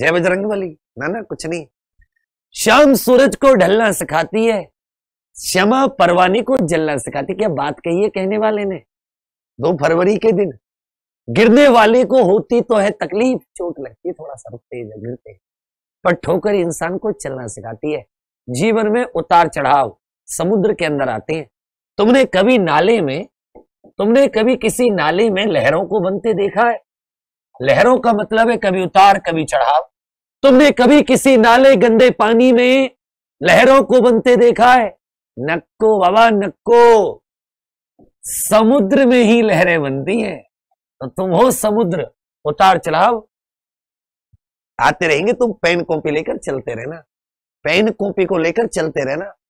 जय बजरंग बली ना ना कुछ नहीं श्याम सूरज को ढलना सिखाती है श्यामा परवानी को जलना सिखाती क्या बात कही है कहने वाले ने दो फरवरी के दिन गिरने वाले को होती तो है तकलीफ चोट लगती है थोड़ा सा रुकते इधर गिरते पर ठोकर इंसान को चलना सिखाती है जीवन में उतार चढ़ाव समुद्र के अंदर आते हैं तुमने कभी नाले में तुमने कभी किसी नाले में लहरों को बनते देखा है लहरों का मतलब है कभी उतार कभी चढ़ाव तुमने कभी किसी नाले गंदे पानी में लहरों को बनते देखा है नक्को बाबा नक्को समुद्र में ही लहरें बनती हैं तो तुम हो समुद्र उतार चढ़ाव आते रहेंगे तुम पेन कॉपी लेकर चलते रहना पेन कॉपी को लेकर चलते रहना